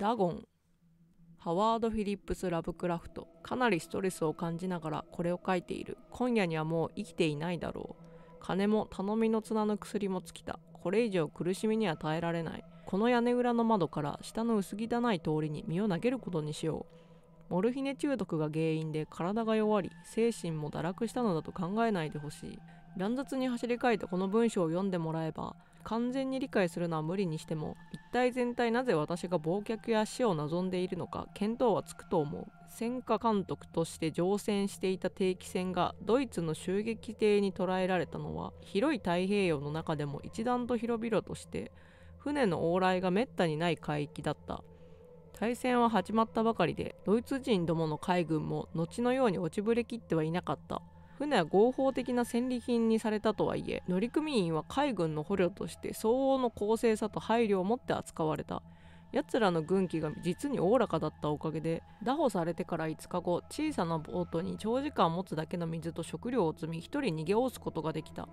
ダゴンハワード・フィリップス・ラブクラフトかなりストレスを感じながらこれを書いている今夜にはもう生きていないだろう金も頼みの綱の薬も尽きたこれ以上苦しみには耐えられないこの屋根裏の窓から下の薄汚い通りに身を投げることにしようモルヒネ中毒が原因で体が弱り精神も堕落したのだと考えないでほしい乱雑に走り書えたこの文章を読んでもらえば完全に理解するのは無理にしても一体全体なぜ私が忘却や死を望んでいるのか見当はつくと思う戦火監督として乗船していた定期船がドイツの襲撃艇に捕らえられたのは広い太平洋の中でも一段と広々として船の往来がめったにない海域だった大戦は始まったばかりでドイツ人どもの海軍も後のように落ちぶれきってはいなかった船は合法的な戦利品にされたとはいえ乗組員は海軍の捕虜として相応の公正さと配慮を持って扱われた奴らの軍機が実におおらかだったおかげで拿捕されてから5日後小さなボートに長時間持つだけの水と食料を積み1人逃げおすことができた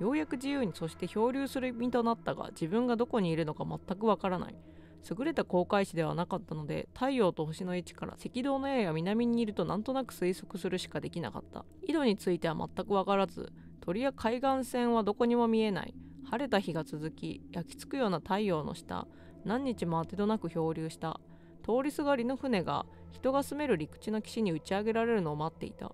ようやく自由にそして漂流する身となったが自分がどこにいるのか全くわからない優れた航海士ではなかったので太陽と星の位置から赤道のやや南にいるとなんとなく推測するしかできなかった井戸については全く分からず鳥や海岸線はどこにも見えない晴れた日が続き焼き付くような太陽の下何日も当てどなく漂流した通りすがりの船が人が住める陸地の岸に打ち上げられるのを待っていた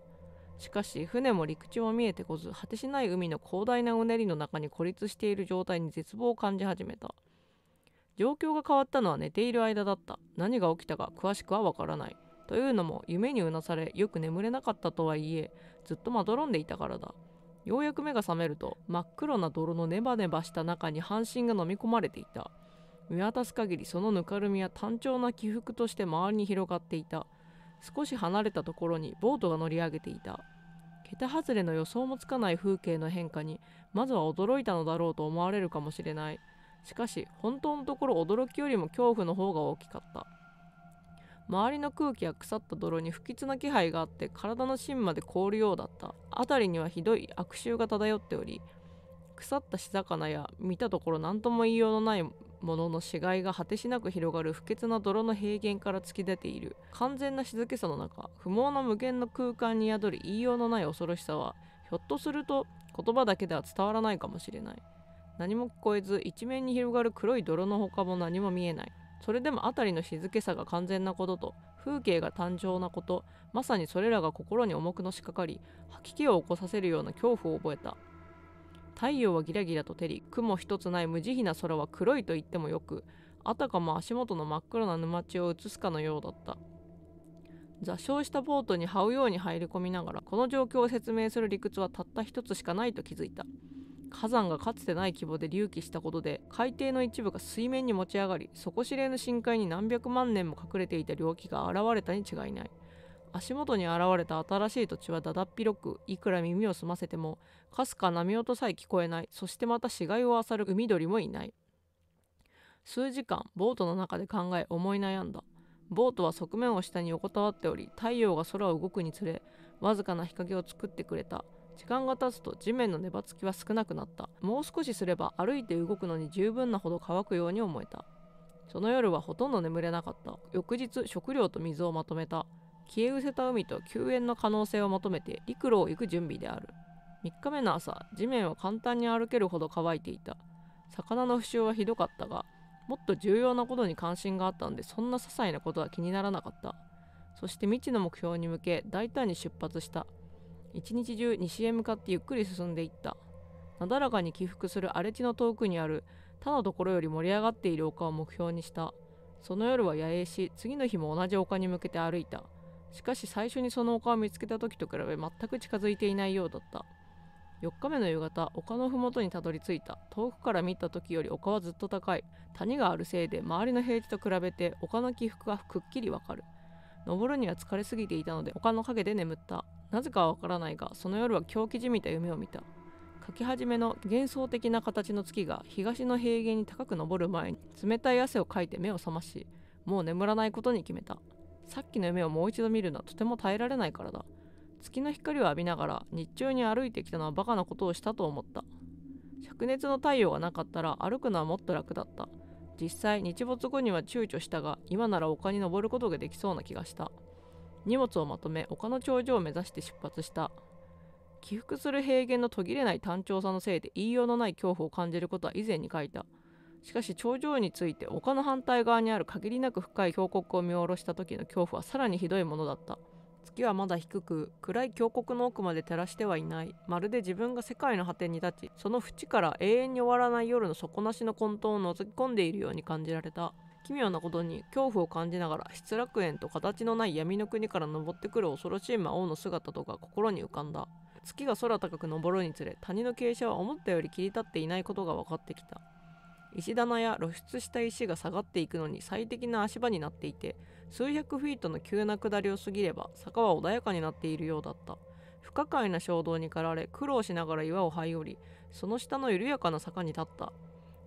しかし船も陸地も見えてこず果てしない海の広大なうねりの中に孤立している状態に絶望を感じ始めた状況が変わったのは寝ている間だった何が起きたか詳しくはわからないというのも夢にうなされよく眠れなかったとはいえずっとまどろんでいたからだようやく目が覚めると真っ黒な泥のネバネバした中に半身が飲み込まれていた見渡す限りそのぬかるみは単調な起伏として周りに広がっていた少し離れたところにボートが乗り上げていた桁外れの予想もつかない風景の変化にまずは驚いたのだろうと思われるかもしれないしかし本当のところ驚きよりも恐怖の方が大きかった周りの空気や腐った泥に不吉な気配があって体の芯まで凍るようだった辺りにはひどい悪臭が漂っており腐った地魚や見たところ何とも言いようのないものの死骸が果てしなく広がる不潔な泥の平原から突き出ている完全な静けさの中不毛な無限の空間に宿る言いようのない恐ろしさはひょっとすると言葉だけでは伝わらないかもしれない何も聞こえず一面に広がる黒い泥の他も何も見えないそれでも辺りの静けさが完全なことと風景が単調なことまさにそれらが心に重くのしかかり吐き気を起こさせるような恐怖を覚えた太陽はギラギラと照り雲一つない無慈悲な空は黒いと言ってもよくあたかも足元の真っ黒な沼地を映すかのようだった座礁したボートに這うように入り込みながらこの状況を説明する理屈はたった一つしかないと気づいた火山がかつてない規模で隆起したことで海底の一部が水面に持ち上がり底知れぬ深海に何百万年も隠れていた領域が現れたに違いない足元に現れた新しい土地はだだっ広くいくら耳を澄ませてもかすか波音さえ聞こえないそしてまた死骸を漁る海鳥もいない数時間ボートの中で考え思い悩んだボートは側面を下に横たわっており太陽が空を動くにつれわずかな日陰を作ってくれた時間が経つと地面の粘つきは少なくなったもう少しすれば歩いて動くのに十分なほど乾くように思えたその夜はほとんど眠れなかった翌日食料と水をまとめた消え失せた海と救援の可能性を求めて陸路を行く準備である3日目の朝地面を簡単に歩けるほど乾いていた魚の不傷はひどかったがもっと重要なことに関心があったんでそんな些細なことは気にならなかったそして未知の目標に向け大胆に出発した一日中西へ向かってゆっくり進んでいったなだらかに起伏する荒れ地の遠くにある他のところより盛り上がっている丘を目標にしたその夜は野営し次の日も同じ丘に向けて歩いたしかし最初にその丘を見つけた時と比べ全く近づいていないようだった4日目の夕方丘の麓にたどり着いた遠くから見た時より丘はずっと高い谷があるせいで周りの平地と比べて丘の起伏がくっきりわかる登るには疲れすぎていたので丘の陰で眠ったなぜかはわからないがその夜は狂気じみた夢を見た書き始めの幻想的な形の月が東の平原に高く昇る前に冷たい汗をかいて目を覚ましもう眠らないことに決めたさっきの夢をもう一度見るのはとても耐えられないからだ月の光を浴びながら日中に歩いてきたのはバカなことをしたと思った灼熱の太陽がなかったら歩くのはもっと楽だった実際日没後には躊躇したが今なら丘に登ることができそうな気がした荷物をまとめ丘の頂上を目指して出発した起伏する平原の途切れない単調さのせいで言いようのない恐怖を感じることは以前に書いたしかし頂上について丘の反対側にある限りなく深い峡谷を見下ろした時の恐怖はさらにひどいものだった月はまだ低く暗い峡谷の奥まで照らしてはいないまるで自分が世界の果てに立ちその淵から永遠に終わらない夜の底なしの混沌を覗き込んでいるように感じられた奇妙なことに恐怖を感じながら失楽園と形のない闇の国から登ってくる恐ろしい魔王の姿とか心に浮かんだ月が空高く登るにつれ谷の傾斜は思ったより切り立っていないことが分かってきた石棚や露出した石が下がっていくのに最適な足場になっていて数百フィートの急な下りを過ぎれば坂は穏やかになっているようだった不可解な衝動に駆られ苦労しながら岩を這い降りその下の緩やかな坂に立った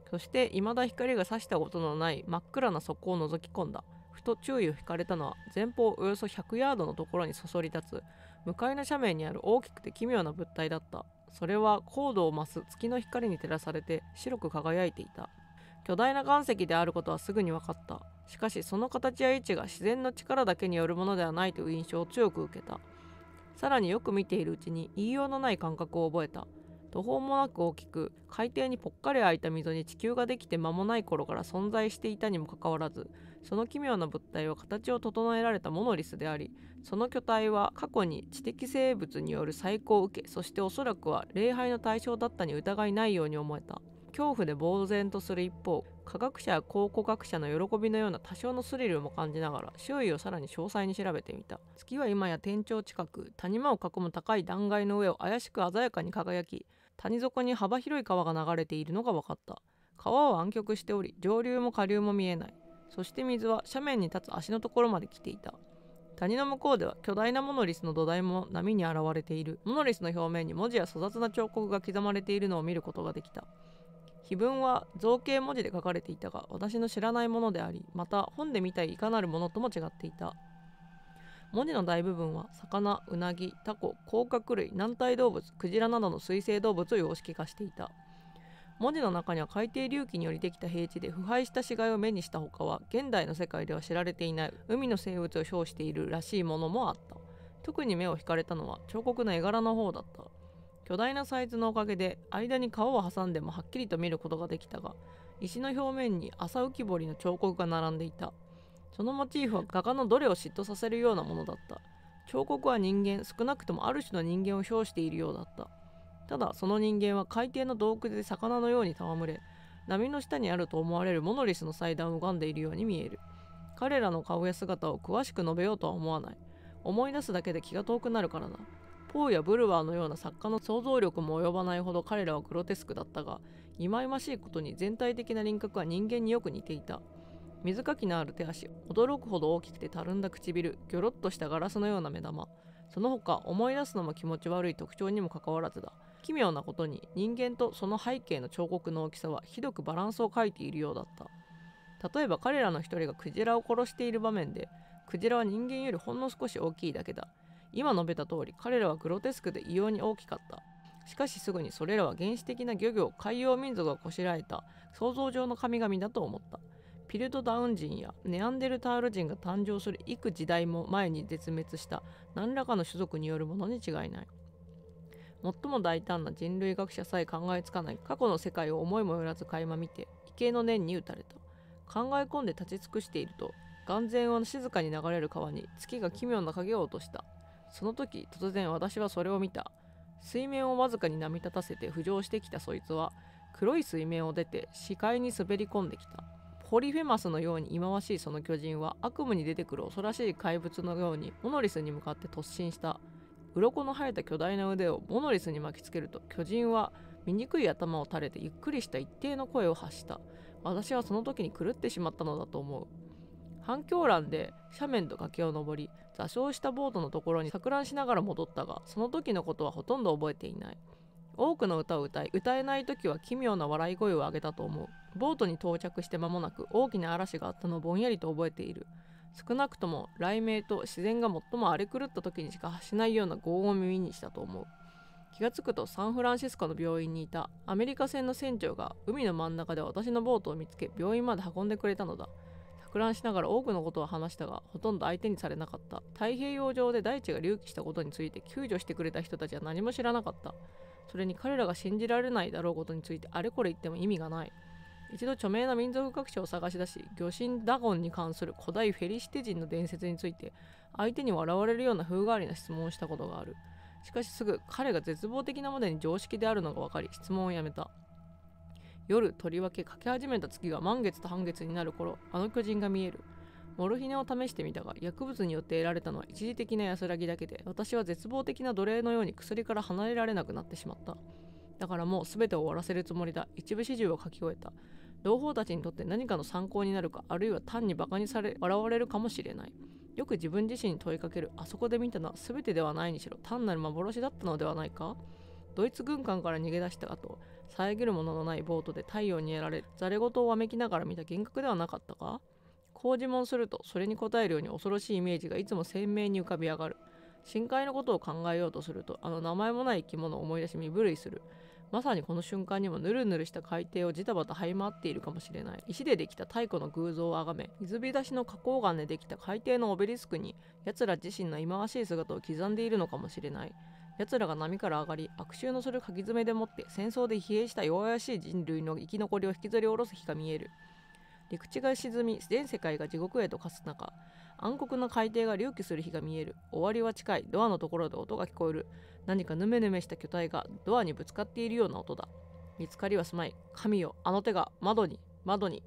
そして未だ光が差したことのない真っ暗な底を覗き込んだふと注意を引かれたのは前方およそ100ヤードのところにそそり立つ向かいの斜面にある大きくて奇妙な物体だったそれは高度を増す月の光に照らされて白く輝いていた巨大な岩石であることはすぐに分かったしかしその形や位置が自然の力だけによるものではないという印象を強く受けたさらによく見ているうちに言いようのない感覚を覚えた途方もなく大きく海底にぽっかり開いた溝に地球ができて間もない頃から存在していたにもかかわらずその奇妙な物体は形を整えられたモノリスでありその巨体は過去に知的生物による再興を受けそしておそらくは礼拝の対象だったに疑いないように思えた恐怖で呆然とする一方科学者や考古学者の喜びのような多少のスリルも感じながら周囲をさらに詳細に調べてみた月は今や天頂近く谷間を囲む高い断崖の上を怪しく鮮やかに輝き谷底に幅広い川が流れているのが分かった川は暗曲しており上流も下流も見えないそして水は斜面に立つ足のところまで来ていた谷の向こうでは巨大なモノリスの土台も波に現れているモノリスの表面に文字や粗雑な彫刻が刻まれているのを見ることができた碑文は造形文字で書かれていたが私の知らないものでありまた本で見たいいかなるものとも違っていたモネの大部分は魚うなぎタコ甲殻類軟体動物クジラなどの水生動物を様式化していたモネの中には海底隆起によりできた平地で腐敗した死骸を目にしたほかは現代の世界では知られていない海の生物を称しているらしいものもあった特に目を引かれたのは彫刻の絵柄の方だった巨大なサイズのおかげで間に川を挟んでもはっきりと見ることができたが石の表面に朝浮き彫りの彫刻が並んでいたそのモチーフは画家のどれを嫉妬させるようなものだった彫刻は人間少なくともある種の人間を表しているようだったただその人間は海底の洞窟で魚のように戯れ波の下にあると思われるモノリスの祭壇を拝んでいるように見える彼らの顔や姿を詳しく述べようとは思わない思い出すだけで気が遠くなるからだポーやブルワーのような作家の想像力も及ばないほど彼らはグロテスクだったが忌々しいことに全体的な輪郭は人間によく似ていた水かきのある手足驚くほど大きくてたるんだ唇ギョロッとしたガラスのような目玉その他思い出すのも気持ち悪い特徴にもかかわらずだ奇妙なことに人間とその背景の彫刻の大きさはひどくバランスを欠いているようだった例えば彼らの一人がクジラを殺している場面でクジラは人間よりほんの少し大きいだけだ今述べた通り彼らはグロテスクで異様に大きかったしかしすぐにそれらは原始的な漁業海洋民族がこしらえた想像上の神々だと思ったピルトダウン人やネアンデルタール人が誕生する幾時代も前に絶滅した何らかの種族によるものに違いない最も大胆な人類学者さえ考えつかない過去の世界を思いもよらず垣間見て畏敬の念に打たれた考え込んで立ち尽くしていると眼前は静かに流れる川に月が奇妙な影を落としたその時突然私はそれを見た水面をわずかに波立たせて浮上してきたそいつは黒い水面を出て視界に滑り込んできたポリフェマスのように忌まわしいその巨人は悪夢に出てくる恐ろしい怪物のようにモノリスに向かって突進した鱗の生えた巨大な腕をモノリスに巻きつけると巨人は醜い頭を垂れてゆっくりした一定の声を発した私はその時に狂ってしまったのだと思う反響欄で斜面と崖を登り座礁したボートのところに錯乱しながら戻ったがその時のことはほとんど覚えていない多くの歌を歌い歌えない時は奇妙な笑い声を上げたと思うボートに到着して間もなく大きな嵐があったのをぼんやりと覚えている少なくとも雷鳴と自然が最も荒れ狂った時にしか発しないような轟音を耳にしたと思う気がつくとサンフランシスコの病院にいたアメリカ船の船長が海の真ん中で私のボートを見つけ病院まで運んでくれたのだ錯乱しながら多くのことを話したがほとんど相手にされなかった太平洋上で大地が隆起したことについて救助してくれた人たちは何も知らなかったそれに彼らが信じられないだろうことについてあれこれ言っても意味がない一度著名な民族学者を探し出し魚神ダゴンに関する古代フェリシテ人の伝説について相手に笑われるような風変わりな質問をしたことがあるしかしすぐ彼が絶望的なまでに常識であるのが分かり質問をやめた夜とりわけかけ始めた月が満月と半月になる頃あの巨人が見えるモルヒネを試してみたが薬物によって得られたのは一時的な安らぎだけで私は絶望的な奴隷のように薬から離れられなくなってしまっただからもう全てを終わらせるつもりだ一部始終を書き終えた同胞たちにとって何かの参考になるかあるいは単にバカにされ笑われるかもしれないよく自分自身に問いかけるあそこで見たのは全てではないにしろ単なる幻だったのではないかドイツ軍艦から逃げ出した後遮るもののないボートで太陽にやられざれ言をわめきながら見た幻覚ではなかったか工事もするとそれに答えるように恐ろしいイメージがいつも鮮明に浮かび上がる深海のことを考えようとするとあの名前もない生き物を思い出し身震いするまさにこの瞬間にもぬるぬるした海底をジタバタ這い回っているかもしれない石でできた太古の偶像をあがめ水浸しの花崗岩でできた海底のオベリスクに奴ら自身の忌まわしい姿を刻んでいるのかもしれない奴らが波から上がり悪臭のするかき爪でもって戦争で疲弊した弱々しい人類の生き残りを引きずり下ろす日が見える陸地が沈み全世界が地獄へと化す中暗黒な海底が隆起する日が見える終わりは近いドアのところで音が聞こえる何かヌメヌメした巨体がドアにぶつかっているような音だ見つかりはすまい神よあの手が窓に窓に